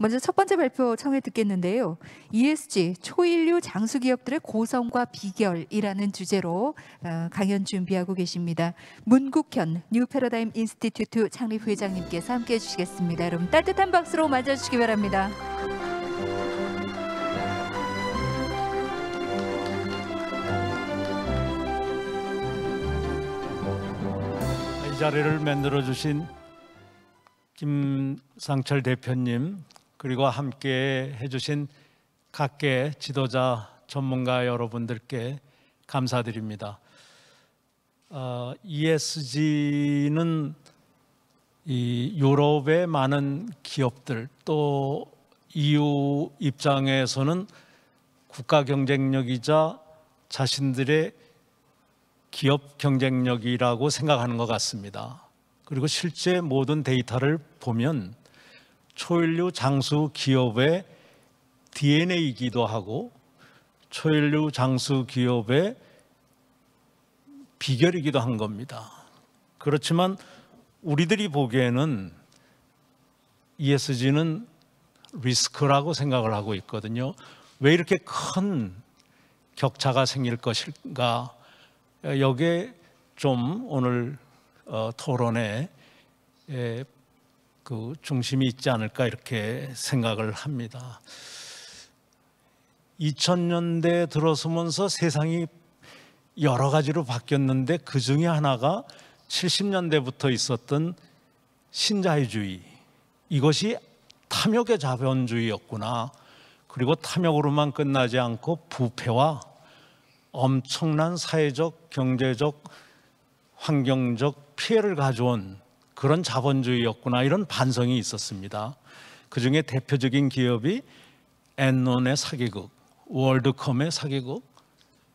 먼저 첫 번째 발표 청해 듣겠는데요. ESG 초인류 장수 기업들의 고성과 비결이라는 주제로 어, 강연 준비하고 계십니다. 문국현 뉴 패러다임 인스티튜트 창립 회장님께서 함께 해주시겠습니다. 여러분 따뜻한 박수로 맞아주시기 바랍니다. 이 자리를 만들어 주신 김상철 대표님 그리고 함께 해주신 각계 지도자 전문가 여러분들께 감사드립니다. 어, ESG는 이 유럽의 많은 기업들 또 EU 입장에서는 국가 경쟁력이자 자신들의 기업 경쟁력이라고 생각하는 것 같습니다. 그리고 실제 모든 데이터를 보면 초일류 장수 기업의 DNA이기도 하고 초일류 장수 기업의 비결이기도 한 겁니다. 그렇지만 우리들이 보기에는 ESG는 리스크라고 생각을 하고 있거든요. 왜 이렇게 큰 격차가 생길 것인가? 여기에 좀 오늘 어, 토론에 그 중심이 있지 않을까 이렇게 생각을 합니다. 2000년대 들어서면서 세상이 여러 가지로 바뀌었는데 그 중에 하나가 70년대부터 있었던 신자유주의 이것이 탐욕의 자본주의였구나. 그리고 탐욕으로만 끝나지 않고 부패와 엄청난 사회적, 경제적, 환경적 피해를 가져온 그런 자본주의였구나 이런 반성이 있었습니다. 그 중에 대표적인 기업이 엔론의 사기극, 월드컴의 사기극,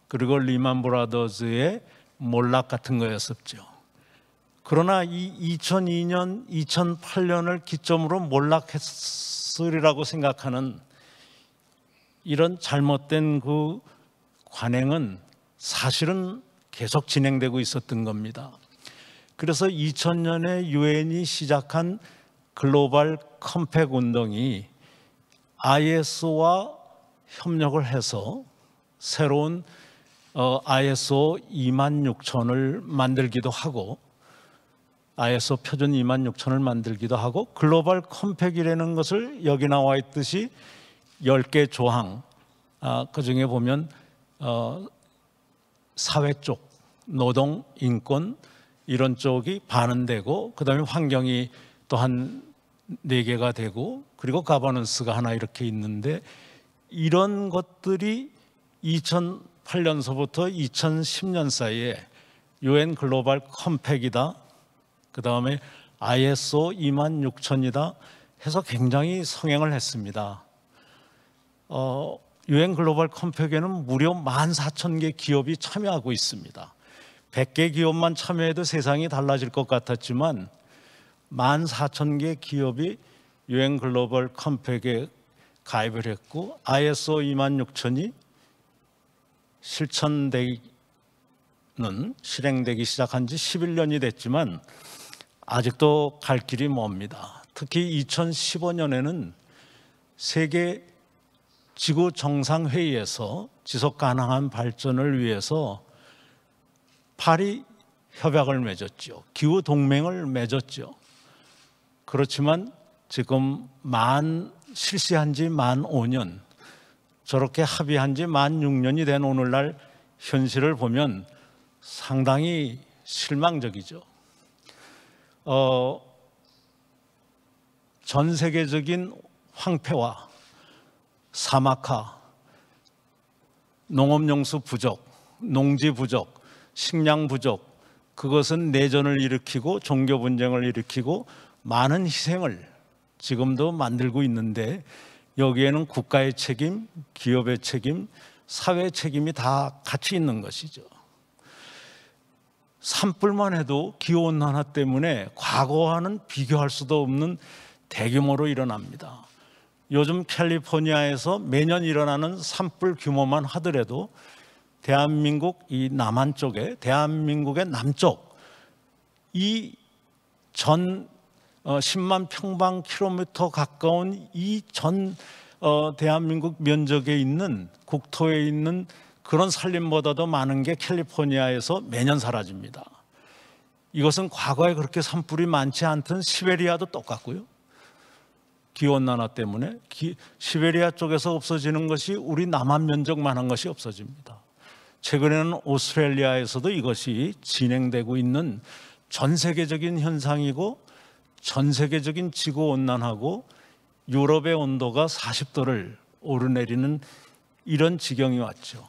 그리고 리만 브라더즈의 몰락 같은 거였었죠. 그러나 이 2002년, 2008년을 기점으로 몰락했으리라고 생각하는 이런 잘못된 그 관행은 사실은 계속 진행되고 있었던 겁니다. 그래서 2000년에 유엔이 시작한 글로벌 컴팩 운동이 ISO와 협력을 해서 새로운 어, ISO 26000을 만들기도 하고 ISO 표준 26000을 만들기도 하고 글로벌 컴팩이라는 것을 여기 나와 있듯이 10개 조항 아, 그중에 보면 어, 사회 쪽, 노동, 인권, 이런 쪽이 반은 되고 그다음에 환경이 또한 네 개가 되고 그리고 가버넌스가 하나 이렇게 있는데 이런 것들이 2008년서부터 2010년 사이에 UN 글로벌 컴팩이다. 그다음에 ISO 26000이다 해서 굉장히 성행을 했습니다. 어, UN 글로벌 컴팩에는 무려 14,000개 기업이 참여하고 있습니다. 100개 기업만 참여해도 세상이 달라질 것 같았지만 14,000개 기업이 유엔 글로벌 컴팩에 가입을 했고 ISO 26000이 실천되는 실행되기 시작한 지 11년이 됐지만 아직도 갈 길이 멉니다. 특히 2015년에는 세계 지구 정상회의에서 지속 가능한 발전을 위해서 파리 협약을 맺었죠. 기후 동맹을 맺었죠. 그렇지만 지금 만 실시한 지 만 5년 저렇게 합의한 지 만 6년이 된 오늘날 현실을 보면 상당히 실망적이죠. 어, 전 세계적인 황폐와 사막화, 농업용수 부족, 농지 부족, 식량 부족 그것은 내전을 일으키고 종교 분쟁을 일으키고 많은 희생을 지금도 만들고 있는데 여기에는 국가의 책임, 기업의 책임, 사회 책임이 다 같이 있는 것이죠. 산불만 해도 기온난화 때문에 과거와는 비교할 수도 없는 대규모로 일어납니다. 요즘 캘리포니아에서 매년 일어나는 산불 규모만 하더라도 대한민국 이 남한 쪽에 대한민국의 남쪽 이 전 10만 어, 평방 킬로미터 가까운 이전 어, 대한민국 면적에 있는 국토에 있는 그런 산림보다도 많은 게 캘리포니아에서 매년 사라집니다. 이것은 과거에 그렇게 산불이 많지 않던 시베리아도 똑같고요. 기온난화 때문에 기, 시베리아 쪽에서 없어지는 것이 우리 남한 면적만한 것이 없어집니다. 최근에는 오스트레일리아에서도 이것이 진행되고 있는 전 세계적인 현상이고 전 세계적인 지구 온난화고 유럽의 온도가 40도를 오르내리는 이런 지경이 왔죠.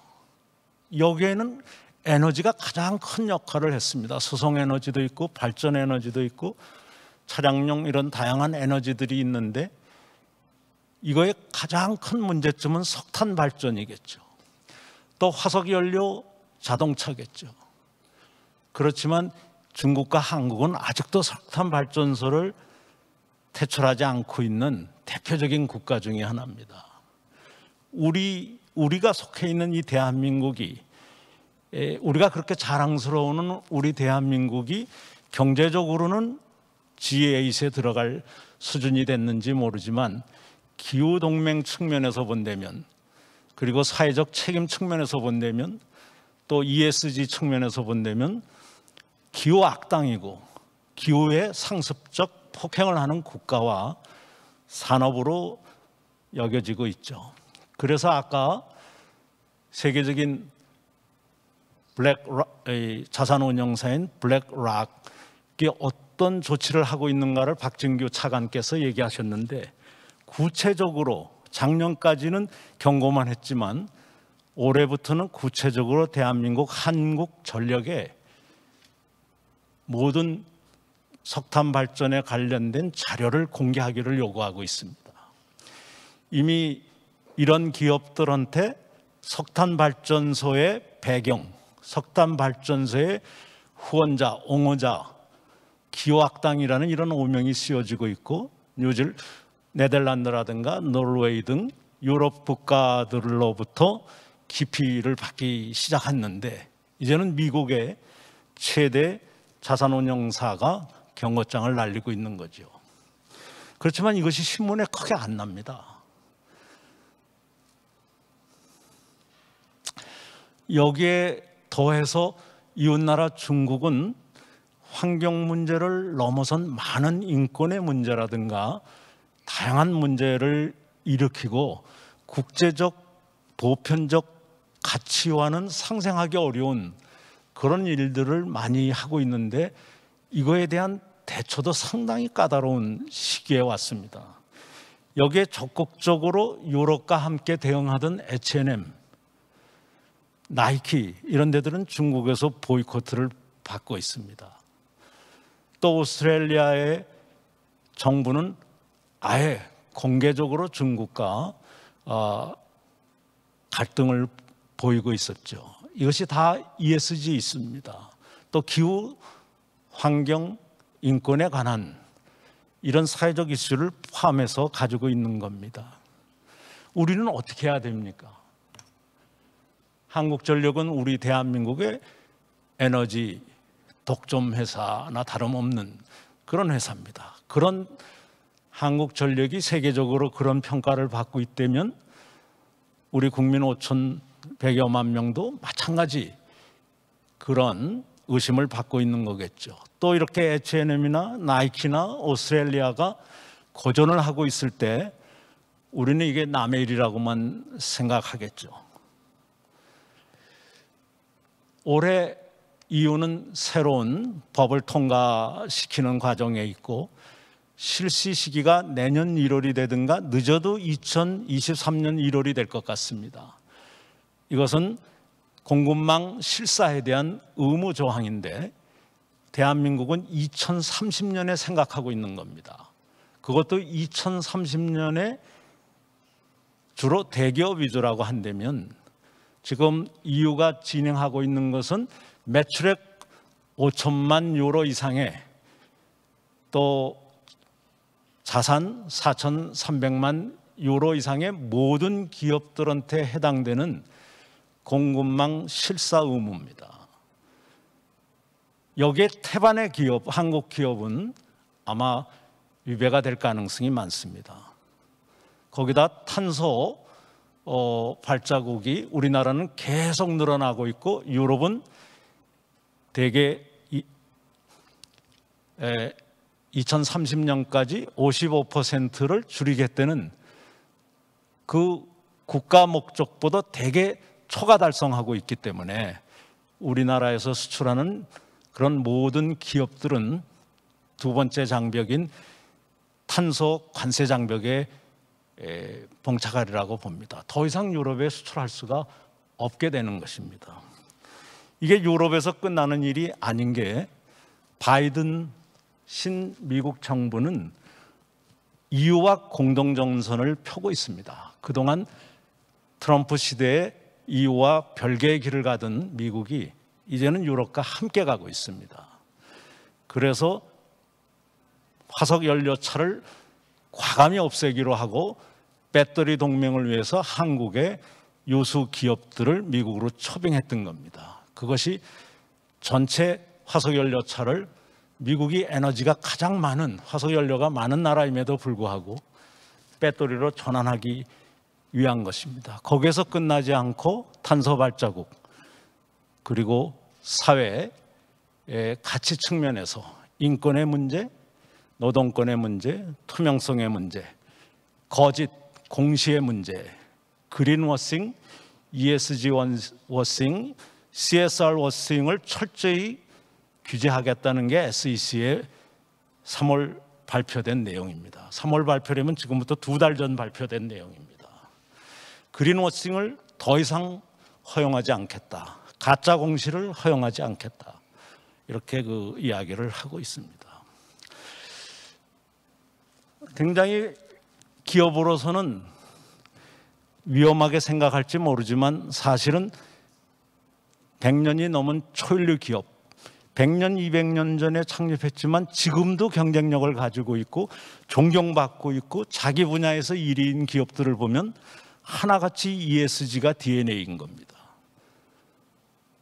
여기에는 에너지가 가장 큰 역할을 했습니다. 수송 에너지도 있고 발전 에너지도 있고 차량용 이런 다양한 에너지들이 있는데 이거의 가장 큰 문제점은 석탄 발전이겠죠. 또 화석 연료 자동차겠죠. 그렇지만 중국과 한국은 아직도 석탄 발전소를 퇴출하지 않고 있는 대표적인 국가 중의 하나입니다. 우리 우리가 속해 있는 이 대한민국이 우리가 그렇게 자랑스러운 우리 대한민국이 경제적으로는 g a 에 들어갈 수준이 됐는지 모르지만 기후 동맹 측면에서 본다면 그리고 사회적 책임 측면에서 본다면 또 ESG 측면에서 본다면 기후 악당이고 기후에 상습적 폭행을 하는 국가와 산업으로 여겨지고 있죠. 그래서 아까 세계적인 블랙 자산 운용사인 블랙락이 어떤 조치를 하고 있는가를 박진규 차관께서 얘기하셨는데 구체적으로 작년까지는 경고만 했지만 올해부터는 구체적으로 대한민국 한국 전력의 모든 석탄 발전에 관련된 자료를 공개하기를 요구하고 있습니다. 이미 이런 기업들한테 석탄 발전소의 배경, 석탄 발전소의 후원자, 옹호자, 기호학당이라는 이런 오명이 씌워지고 있고 요즘 네덜란드라든가 노르웨이 등 유럽 국가들로부터 기피를 받기 시작했는데 이제는 미국의 최대 자산운용사가 경고장을 날리고 있는 거죠. 그렇지만 이것이 신문에 크게 안 납니다. 여기에 더해서 이웃나라 중국은 환경 문제를 넘어선 많은 인권의 문제라든가 다양한 문제를 일으키고 국제적 보편적 가치와는 상생하기 어려운 그런 일들을 많이 하고 있는데 이거에 대한 대처도 상당히 까다로운 시기에 왔습니다. 여기에 적극적으로 유럽과 함께 대응하던 H&M, 나이키 이런 데들은 중국에서 보이콧을 받고 있습니다. 또 오스트레일리아의 정부는 아예 공개적으로 중국과 어, 갈등을 보이고 있었죠. 이것이 다 ESG 있습니다. 또 기후, 환경, 인권에 관한 이런 사회적 이슈를 포함해서 가지고 있는 겁니다. 우리는 어떻게 해야 됩니까? 한국전력은 우리 대한민국의 에너지 독점 회사나 다름없는 그런 회사입니다. 그런 한국 전력이 세계적으로 그런 평가를 받고 있다면 우리 국민 5,100여만 명도 마찬가지 그런 의심을 받고 있는 거겠죠. 또 이렇게 H&M이나 나이키나 오스트레일리아가 고전을 하고 있을 때 우리는 이게 남의 일이라고만 생각하겠죠. 올해 이유는 새로운 법을 통과시키는 과정에 있고 실시 시기가 내년 1월이 되든가 늦어도 2023년 1월이 될 것 같습니다. 이것은 공급망 실사에 대한 의무 조항인데 대한민국은 2030년에 생각하고 있는 겁니다. 그것도 2030년에 주로 대기업 위주라고 한다면 지금 EU가 진행하고 있는 것은 매출액 5천만 유로 이상의 또 자산 4,300만 유로 이상의 모든 기업들한테 해당되는 공급망 실사 의무입니다. 여기에 태반의 기업, 한국 기업은 아마 위배가 될 가능성이 많습니다. 거기다 탄소 어, 발자국이 우리나라는 계속 늘어나고 있고 유럽은 대개 이, 에, 2030년까지 55%를 줄이겠다는 그 국가 목적보다 대개 초과 달성하고 있기 때문에 우리나라에서 수출하는 그런 모든 기업들은 두 번째 장벽인 탄소 관세 장벽에 봉착하리라고 봅니다. 더 이상 유럽에 수출할 수가 없게 되는 것입니다. 이게 유럽에서 끝나는 일이 아닌 게 바이든 신미국 정부는 이유와 공동정선을 펴고 있습니다. 그동안 트럼프 시대에 EU와 별개의 길을 가던 미국이 이제는 유럽과 함께 가고 있습니다. 그래서 화석 연료차를 과감히 없애기로 하고 배터리 동맹을 위해서 한국의 요수 기업들을 미국으로 초빙했던 겁니다. 그것이 전체 화석 연료차를 미국이 에너지가 가장 많은 화석연료가 많은 나라임에도 불구하고 배터리로 전환하기 위한 것입니다. 거기에서 끝나지 않고 탄소 발자국 그리고 사회의 가치 측면에서 인권의 문제, 노동권의 문제, 투명성의 문제, 거짓 공시의 문제, 그린워싱, ESG 워싱, CSR 워싱을 철저히 규제하겠다는 게 SEC의 3월 발표된 내용입니다. 3월 발표되면 지금부터 두 달 전 발표된 내용입니다. 그린워싱을 더 이상 허용하지 않겠다. 가짜 공시를 허용하지 않겠다. 이렇게 그 이야기를 하고 있습니다. 굉장히 기업으로서는 위험하게 생각할지 모르지만 사실은 100년이 넘은 초일류 기업 100년, 200년 전에 창립했지만 지금도 경쟁력을 가지고 있고 존경받고 있고 자기 분야에서 1위인 기업들을 보면 하나같이 ESG가 DNA인 겁니다.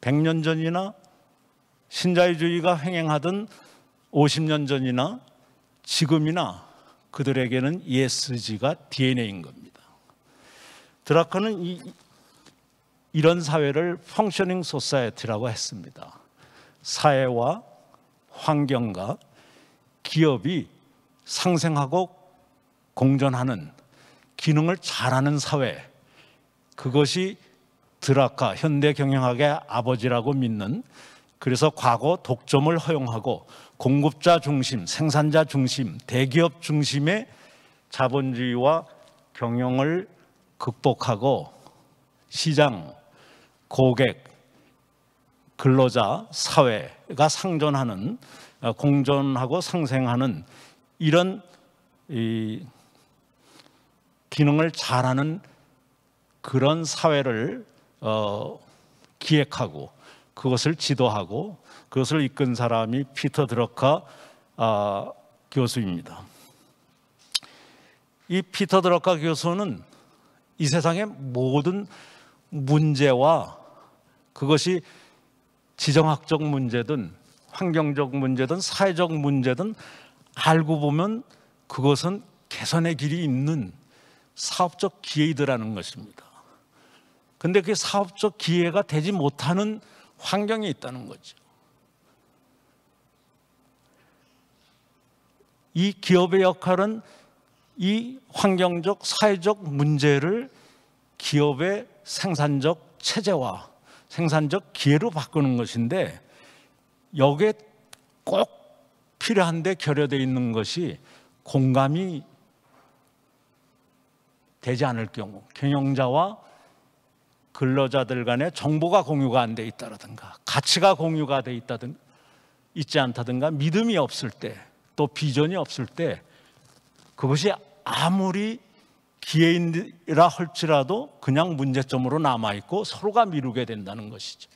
100년 전이나 신자유주의가 횡행하던 50년 전이나 지금이나 그들에게는 ESG가 DNA인 겁니다. 드라커는 이, 이런 사회를 펑셔닝 소사이어티라고 했습니다. 사회와 환경과 기업이 상생하고 공존하는 기능을 잘하는 사회 그것이 드라카 현대 경영학의 아버지라고 믿는 그래서 과거 독점을 허용하고 공급자 중심, 생산자 중심, 대기업 중심의 자본주의와 경영을 극복하고 시장, 고객, 근로자, 사회가 상존하는 어, 공존하고 상생하는 이런 기능을 잘하는 그런 사회를 어, 기획하고 그것을 지도하고 그것을 이끈 사람이 피터 드러카 아, 교수입니다. 이 피터 드러카 교수는 이 세상의 모든 문제와 그것이 지정학적 문제든 환경적 문제든 사회적 문제든 알고 보면 그것은 개선의 길이 있는 사업적 기회이더라는 것입니다. 근데 그 사업적 기회가 되지 못하는 환경이 있다는 거죠. 이 기업의 역할은 이 환경적, 사회적 문제를 기업의 생산적 체제와 생산적 기회로 바꾸는 것인데 여기에 꼭 필요한데 결여되어 있는 것이 공감이 되지 않을 경우 경영자와 근로자들 간에 정보가 공유가 안 돼 있다라든가 가치가 공유가 돼 있다든 가 있지 않다든가 믿음이 없을 때 또 비전이 없을 때 그것이 아무리 기회인이라 할지라도 그냥 문제점으로 남아있고 서로가 미루게 된다는 것이죠.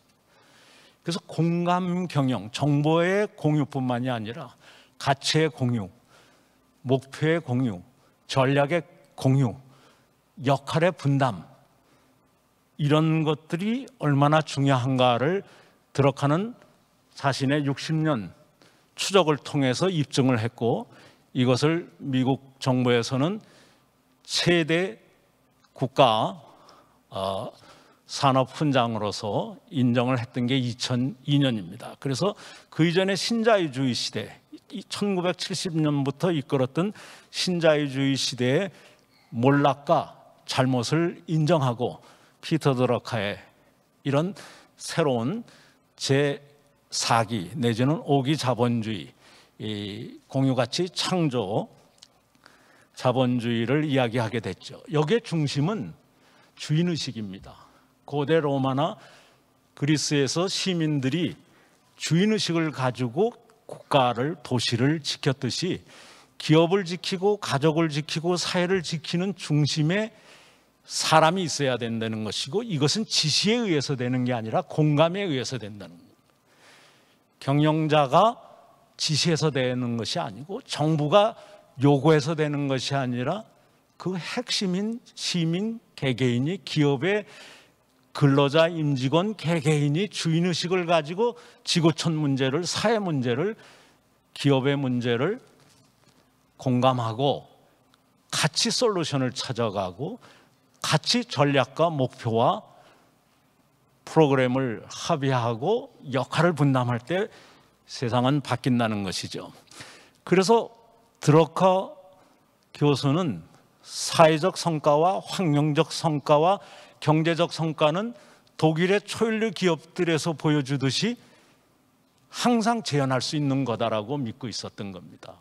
그래서 공감 경영, 정보의 공유뿐만이 아니라 가치의 공유, 목표의 공유, 전략의 공유, 역할의 분담, 이런 것들이 얼마나 중요한가를 들어가는 자신의 60년 추적을 통해서 입증을 했고 이것을 미국 정부에서는 최대 국가 어, 산업 훈장으로서 인정을 했던 게 2002년입니다. 그래서 그이전에 신자유주의 시대, 1970년부터 이끌었던 신자유주의 시대의 몰락과 잘못을 인정하고 피터 드러카의 이런 새로운 제4기 내지는 5기 자본주의 공유가치 창조 자본주의를 이야기하게 됐죠. 여기에 중심은 주인의식입니다. 고대 로마나 그리스에서 시민들이 주인의식을 가지고 국가를, 도시를 지켰듯이 기업을 지키고 가족을 지키고 사회를 지키는 중심에 사람이 있어야 된다는 것이고 이것은 지시에 의해서 되는 게 아니라 공감에 의해서 된다는 겁니다. 경영자가 지시해서 되는 것이 아니고 정부가 요구해서 되는 것이 아니라 그 핵심인 시민 개개인이 기업의 근로자 임직원 개개인이 주인의식을 가지고 지구촌 문제를 사회 문제를 기업의 문제를 공감하고 같이 솔루션을 찾아가고 같이 전략과 목표와 프로그램을 합의하고 역할을 분담할 때 세상은 바뀐다는 것이죠. 그래서 드러커 교수는 사회적 성과와 환경적 성과와 경제적 성과는 독일의 초일류 기업들에서 보여주듯이 항상 재현할 수 있는 거다라고 믿고 있었던 겁니다.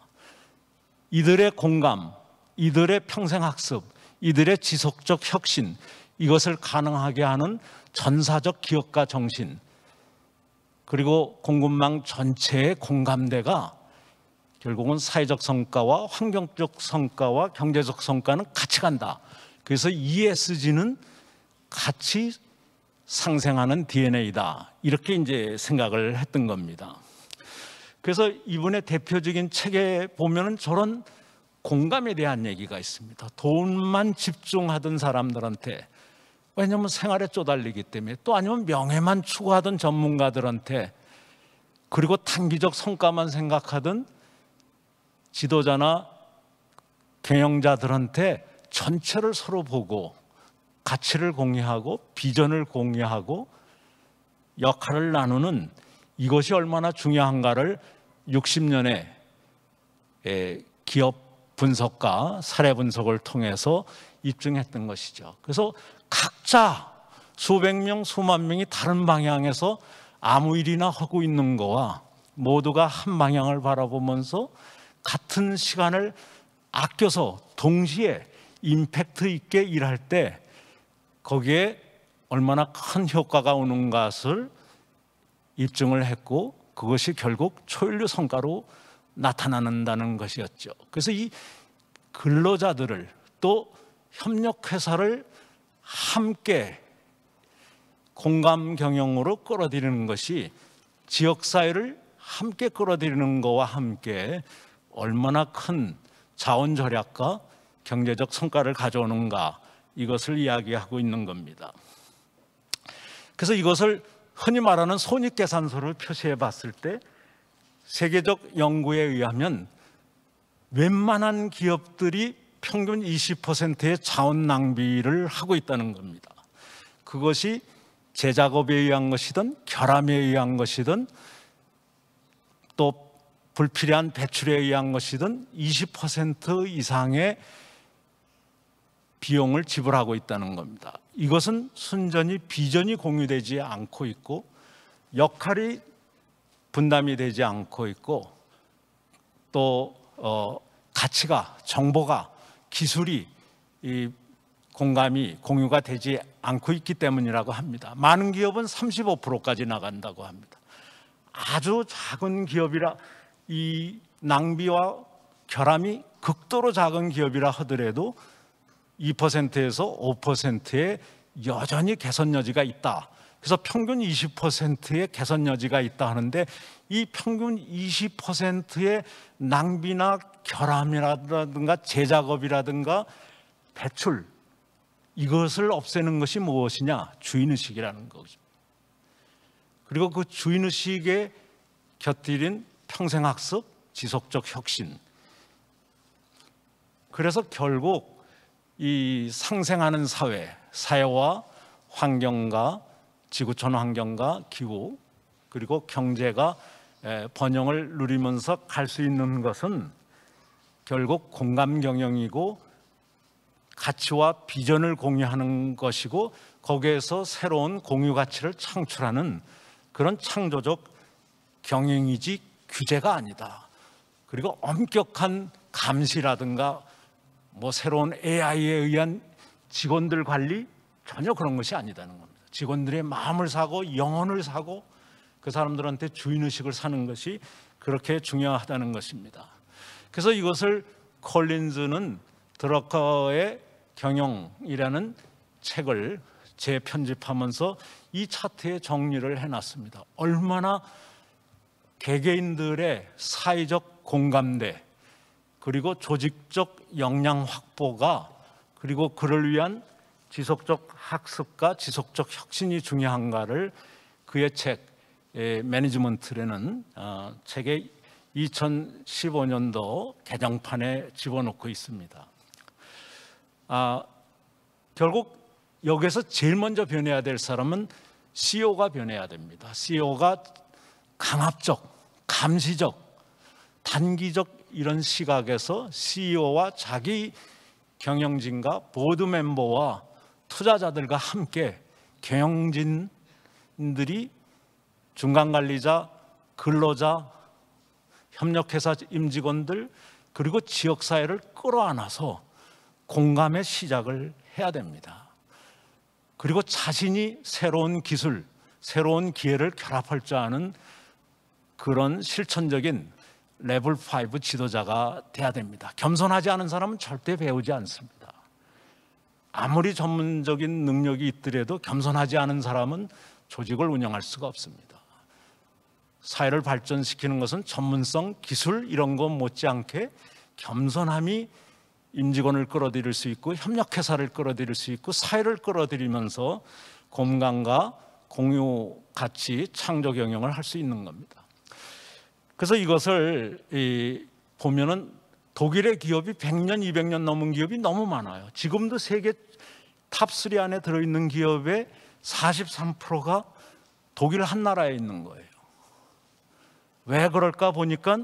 이들의 공감, 이들의 평생 학습, 이들의 지속적 혁신, 이것을 가능하게 하는 전사적 기업가 정신, 그리고 공급망 전체의 공감대가 결국은 사회적 성과와 환경적 성과와 경제적 성과는 같이 간다. 그래서 ESG는 같이 상생하는 DNA다. 이렇게 이제 생각을 했던 겁니다. 그래서 이번에 대표적인 책에 보면은 저런 공감에 대한 얘기가 있습니다. 돈만 집중하던 사람들한테 왜냐하면 생활에 쪼달리기 때문에 또 아니면 명예만 추구하던 전문가들한테 그리고 단기적 성과만 생각하던 지도자나 경영자들한테 전체를 서로 보고 가치를 공유하고 비전을 공유하고 역할을 나누는 이것이 얼마나 중요한가를 6 0년에 예, 기업 분석과 사례 분석을 통해서 입증했던 것이죠. 그래서 각자 수백 명, 수만 명이 다른 방향에서 아무 일이나 하고 있는 거와 모두가 한 방향을 바라보면서 같은 시간을 아껴서 동시에 임팩트 있게 일할 때 거기에 얼마나 큰 효과가 오는 것을 입증을 했고 그것이 결국 초일류 성과로 나타나는다는 것이었죠. 그래서 이 근로자들을 또 협력회사를 함께 공감 경영으로 끌어들이는 것이 지역사회를 함께 끌어들이는 것과 함께 얼마나 큰 자원 절약과 경제적 성과를 가져오는가 이것을 이야기하고 있는 겁니다. 그래서 이것을 흔히 말하는 손익계산서를 표시해 봤을 때 세계적 연구에 의하면 웬만한 기업들이 평균 20%의 자원 낭비를 하고 있다는 겁니다. 그것이 제작업에 의한 것이든 결함에 의한 것이든 또 불필요한 배출에 의한 것이든 20% 이상의 비용을 지불하고 있다는 겁니다. 이것은 순전히 비전이 공유되지 않고 있고 역할이 분담이 되지 않고 있고 또 어, 가치가 정보가 기술이 공감이 공유가 되지 않고 있기 때문이라고 합니다. 많은 기업은 35%까지 나간다고 합니다. 아주 작은 기업이라 이 낭비와 결함이 극도로 작은 기업이라 하더라도 2%에서 5%의 여전히 개선 여지가 있다. 그래서 평균 20%의 개선 여지가 있다 하는데 이 평균 20%의 낭비나 결함이라든가 제작업이라든가 배출 이것을 없애는 것이 무엇이냐? 주인의식이라는 것입니다. 그리고 그 주인의식에 곁들인 평생학습, 지속적 혁신. 그래서 결국 이 상생하는 사회, 사회와 환경과 지구촌 환경과 기후 그리고 경제가 번영을 누리면서 갈 수 있는 것은 결국 공감 경영이고 가치와 비전을 공유하는 것이고 거기에서 새로운 공유 가치를 창출하는 그런 창조적 경영이지 규제가 아니다. 그리고 엄격한 감시라든가 뭐 새로운 AI에 의한 직원들 관리 전혀 그런 것이 아니다는 겁니다. 직원들의 마음을 사고 영혼을 사고 그 사람들한테 주인의식을 사는 것이 그렇게 중요하다는 것입니다. 그래서 이것을 콜린즈는 드러커의 경영이라는 책을 재편집하면서 이 차트에 정리를 해놨습니다. 얼마나 개개인들의 사회적 공감대 그리고 조직적 역량 확보가 그리고 그를 위한 지속적 학습과 지속적 혁신이 중요한가를 그의 책 예, 매니지먼트라는 어, 책에 2015년도 개정판에 집어넣고 있습니다. 아, 결국 여기서 제일 먼저 변해야 될 사람은 CEO가 변해야 됩니다. CEO가 강압적, 감시적, 단기적 이런 시각에서 CEO와 자기 경영진과 보드 멤버와 투자자들과 함께 경영진들이 중간 관리자, 근로자, 협력회사 임직원들 그리고 지역 사회를 끌어안아서 공감의 시작을 해야 됩니다. 그리고 자신이 새로운 기술, 새로운 기회를 결합할 줄 아는 그런 실천적인 레벨 5 지도자가 돼야 됩니다. 겸손하지 않은 사람은 절대 배우지 않습니다. 아무리 전문적인 능력이 있더라도 겸손하지 않은 사람은 조직을 운영할 수가 없습니다. 사회를 발전시키는 것은 전문성, 기술 이런 것 못지않게 겸손함이 임직원을 끌어들일 수 있고 협력회사를 끌어들일 수 있고 사회를 끌어들이면서 공간과 공유 같이 창조 경영을 할 수 있는 겁니다. 그래서 이것을 보면은 독일의 기업이 100년, 200년 넘은 기업이 너무 많아요. 지금도 세계 탑3 안에 들어있는 기업의 43%가 독일 한 나라에 있는 거예요. 왜 그럴까 보니까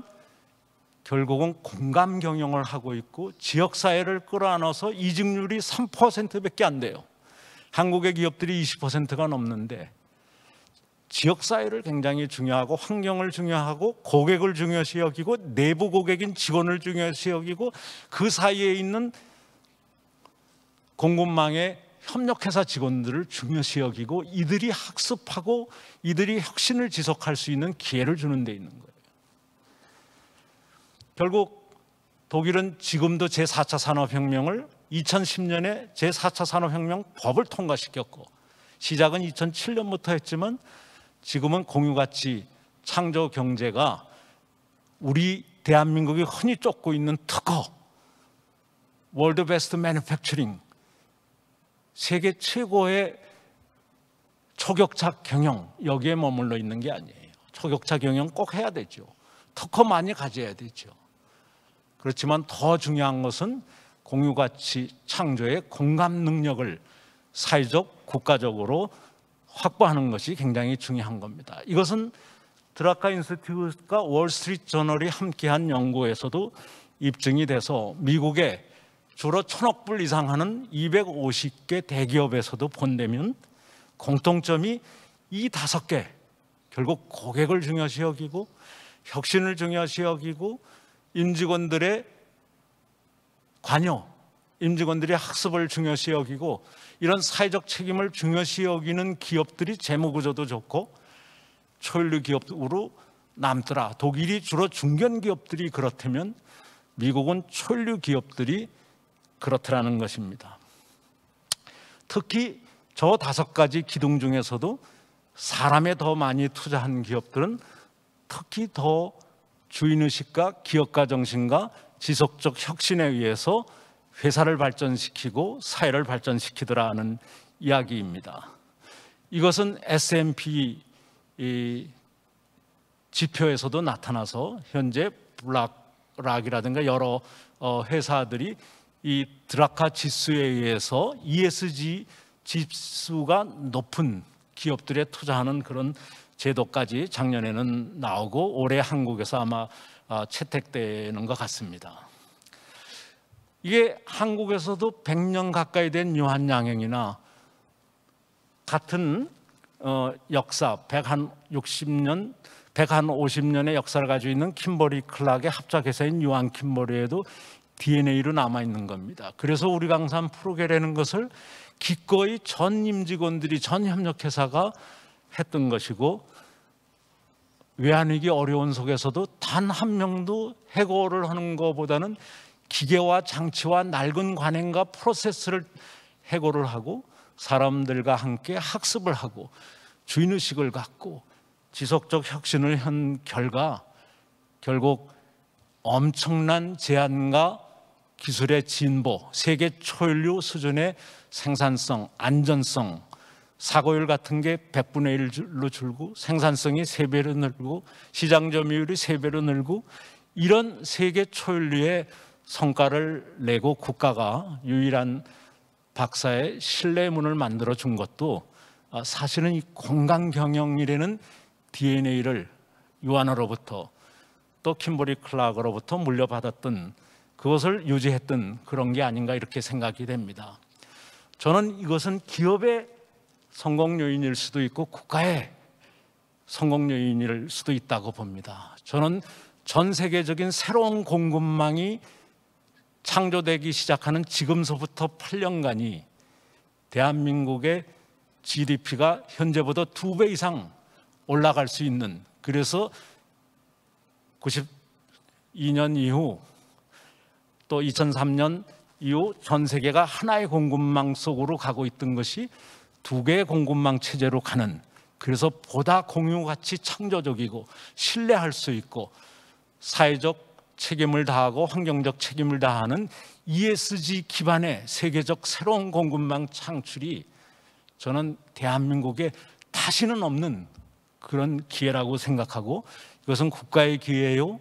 결국은 공감 경영을 하고 있고 지역 사회를 끌어안아서 이직률이 3%밖에 안 돼요. 한국의 기업들이 20%가 넘는데 지역 사회를 굉장히 중요하고 환경을 중요하고 고객을 중요시 여기고 내부 고객인 직원을 중요시 여기고 그 사이에 있는 공급망의 협력회사 직원들을 중요시 여기고 이들이 학습하고 이들이 혁신을 지속할 수 있는 기회를 주는 데 있는 거예요. 결국 독일은 지금도 제4차 산업혁명을 2010년에 제4차 산업혁명 법을 통과시켰고 시작은 2007년부터 했지만 지금은 공유가치 창조 경제가 우리 대한민국이 흔히 쫓고 있는 특허 월드 베스트 매니팩처링 세계 최고의 초격차 경영 여기에 머물러 있는 게 아니에요. 초격차 경영 꼭 해야 되죠. 특허 많이 가져야 되죠. 그렇지만 더 중요한 것은 공유 가치 창조의 공감 능력을 사회적 국가적으로 확보하는 것이 굉장히 중요한 겁니다. 이것은 드라카 인스티튜트가 월스트리트 저널이 함께한 연구에서도 입증이 돼서 미국의 주로 천억 불 이상 하는 250개 대기업에서도 본되면 공통점이 이 다섯 개 결국 고객을 중요시 여기고 혁신을 중요시 여기고 임직원들의 관여 임직원들이 학습을 중요시 여기고 이런 사회적 책임을 중요시 여기는 기업들이 재무 구조도 좋고 초일류 기업으로 남더라. 독일이 주로 중견 기업들이 그렇다면 미국은 초일류 기업들이 그렇더라는 것입니다. 특히 저 다섯 가지 기둥 중에서도 사람에 더 많이 투자한 기업들은 특히 더 주인의식과 기업가 정신과 지속적 혁신에 의해서 회사를 발전시키고 사회를 발전시키더라는 이야기입니다. 이것은 S&P 지표에서도 나타나서 현재 블락락이라든가 여러 어, 회사들이 이 드라카 지수에 의해서 ESG 지수가 높은 기업들에 투자하는 그런 제도까지 작년에는 나오고 올해 한국에서 아마 아, 채택되는 것 같습니다. 이게 한국에서도 100년 가까이 된 요한양행이나 같은 어, 역사 160년, 150년의 역사를 가지고 있는 킴버리 클락의 합작회사인 요한 킴버리에도 DNA로 남아 있는 겁니다. 그래서 우리 강산 프로게라는 것을 기꺼이 전 임직원들이 전 협력회사가 했던 것이고 외환위기 어려운 속에서도 단 한 명도 해고를 하는 것보다는 기계와 장치와 낡은 관행과 프로세스를 해고를 하고 사람들과 함께 학습을 하고 주인의식을 갖고 지속적 혁신을 한 결과 결국 엄청난 제한과 기술의 진보, 세계 초일류 수준의 생산성, 안전성, 사고율 같은 게 100분의 1로 줄고 생산성이 3배로 늘고 시장 점유율이 3배로 늘고 이런 세계 초일류의 성과를 내고 국가가 유일한 박사의 신뢰문을 만들어 준 것도 아, 사실은 이 공간 경영이라는 DNA를 유한으로부터또 킴버리 클락으로부터 물려받았던 그것을 유지했던 그런 게 아닌가 이렇게 생각이 됩니다. 저는 이것은 기업의 성공 요인일 수도 있고 국가의 성공 요인일 수도 있다고 봅니다. 저는 전 세계적인 새로운 공급망이 창조되기 시작하는 지금서부터 8년간이 대한민국의 GDP가 현재보다 두 배 이상 올라갈 수 있는 그래서 92년 이후 또 2003년 이후 전 세계가 하나의 공급망 속으로 가고 있던 것이 두 개의 공급망 체제로 가는 그래서 보다 공유가치 창조적이고 신뢰할 수 있고 사회적 책임을 다하고 환경적 책임을 다하는 ESG 기반의 세계적 새로운 공급망 창출이 저는 대한민국에 다시는 없는 그런 기회라고 생각하고 이것은 국가의 기회요.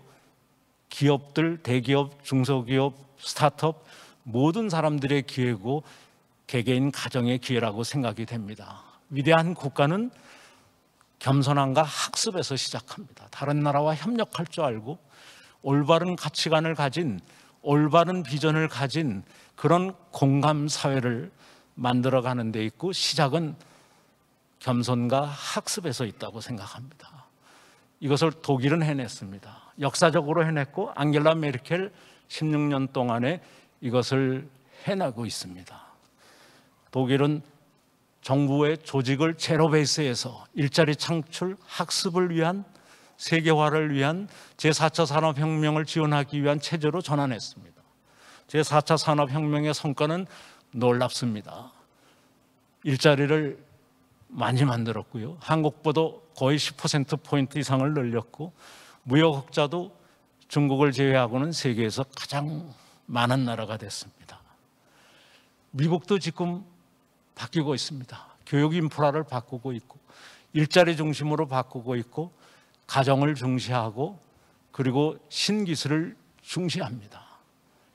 기업들, 대기업, 중소기업, 스타트업 모든 사람들의 기회고 개개인 가정의 기회라고 생각이 됩니다. 위대한 국가는 겸손함과 학습에서 시작합니다. 다른 나라와 협력할 줄 알고 올바른 가치관을 가진 올바른 비전을 가진 그런 공감 사회를 만들어 가는 데 있고 시작은 겸손과 학습에서 있다고 생각합니다. 이것을 독일은 해냈습니다. 역사적으로 해냈고 앙겔라 메르켈 16년 동안에 이것을 해나고 있습니다. 독일은 정부의 조직을 제로 베이스에서 일자리 창출, 학습을 위한 세계화를 위한 제4차 산업혁명을 지원하기 위한 체제로 전환했습니다. 제4차 산업혁명의 성과는 놀랍습니다. 일자리를 많이 만들었고요. 한국보다 거의 10%포인트 이상을 늘렸고 무역 흑자도 중국을 제외하고는 세계에서 가장 많은 나라가 됐습니다. 미국도 지금 바뀌고 있습니다. 교육 인프라를 바꾸고 있고 일자리 중심으로 바꾸고 있고 가정을 중시하고 그리고 신기술을 중시합니다.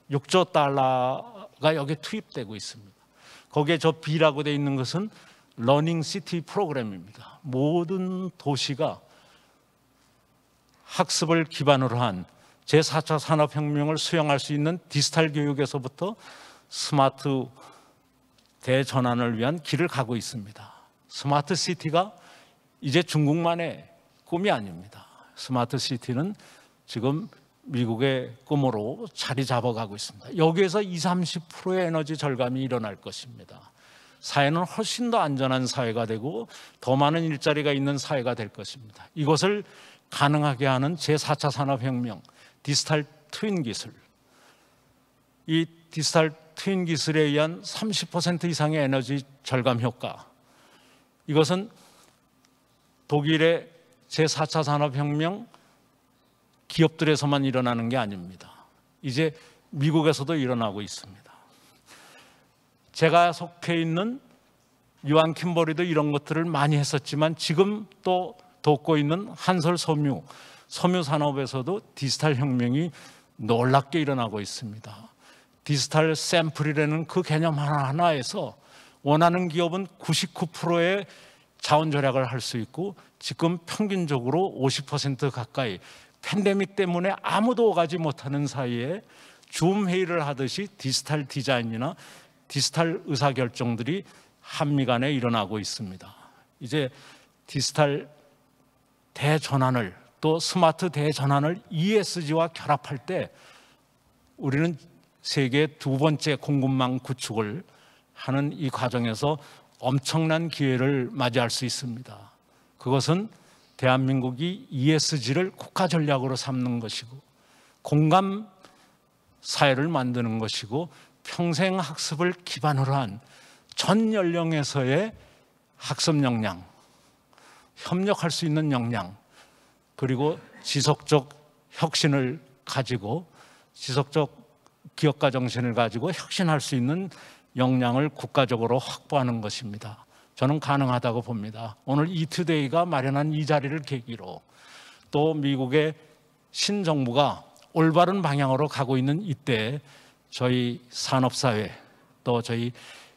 6조 달러가 여기 투입되고 있습니다. 거기에 저 B라고 되 있는 것은 러닝 시티 프로그램입니다. 모든 도시가 학습을 기반으로 한 제4차 산업혁명을 수용할 수 있는 디지털 교육에서부터 스마트 대전환을 위한 길을 가고 있습니다. 스마트 시티가 이제 중국만의 꿈이 아닙니다. 스마트 시티는 지금 미국의 꿈으로 자리 잡아가고 있습니다. 여기에서 20, 30%의 에너지 절감이 일어날 것입니다. 사회는 훨씬 더 안전한 사회가 되고 더 많은 일자리가 있는 사회가 될 것입니다. 이것을 가능하게 하는 제4차 산업혁명, 디지털 트윈 기술. 이 디지털 트윈 기술에 의한 30% 이상의 에너지 절감 효과. 이것은 독일의 제4차 산업혁명 기업들에서만 일어나는 게 아닙니다. 이제 미국에서도 일어나고 있습니다. 제가 속해 있는 유한 킴버리도 이런 것들을 많이 했었지만 지금 또 돕고 있는 한솔 섬유, 섬유 산업에서도 디지털 혁명이 놀랍게 일어나고 있습니다. 디지털 샘플이라는 그 개념 하나하나에서 원하는 기업은 99%의 자원 절약을 할 수 있고 지금 평균적으로 50% 가까이 팬데믹 때문에 아무도 오가지 못하는 사이에 줌 회의를 하듯이 디지털 디자인이나 디지털 의사결정들이 한미 간에 일어나고 있습니다. 이제 디지털 대전환을 또 스마트 대전환을 ESG와 결합할 때 우리는 세계 두 번째 공급망 구축을 하는 이 과정에서 엄청난 기회를 맞이할 수 있습니다. 그것은 대한민국이 ESG를 국가 전략으로 삼는 것이고 공감 사회를 만드는 것이고 평생 학습을 기반으로 한 전 연령에서의 학습 역량, 협력할 수 있는 역량, 그리고 지속적 혁신을 가지고 지속적 기업가 정신을 가지고 혁신할 수 있는 역량을 국가적으로 확보하는 것입니다. 저는 가능하다고 봅니다. 오늘 이투데이가 마련한 이 자리를 계기로 또 미국의 신정부가 올바른 방향으로 가고 있는 이때 저희 산업사회 또 저희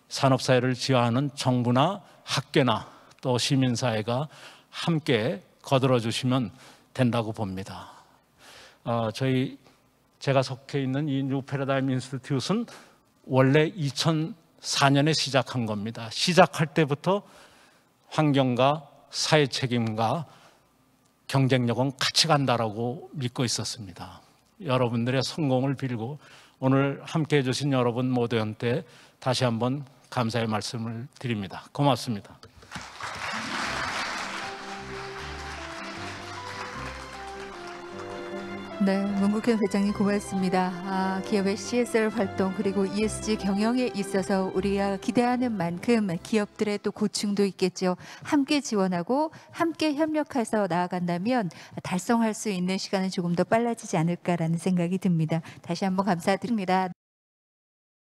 산업사회를 지향하는 정부나 학계나 또 시민사회가 함께 거들어 주시면 된다고 봅니다. 어, 저희 제가 속해 있는 이뉴 패러다임 인스튜트는 원래 2004년에 시작한 겁니다. 시작할 때부터 환경과 사회 책임과 경쟁력은 같이 간다라고 믿고 있었습니다. 여러분들의 성공을 빌고 오늘 함께 해주신 여러분 모두한테 다시 한번 감사의 말씀을 드립니다. 고맙습니다. 네, 문국현 회장님 고맙습니다. 아, 기업의 CSR 활동 그리고 ESG 경영에 있어서 우리가 기대하는 만큼 기업들의 또 고충도 있겠지 함께 지원하고 함께 협력해서 나아간다면 달성할 수 있는 시간은 조금 더 빨라지지 않을까라는 생각이 듭니다. 다시 한번 감사드립니다.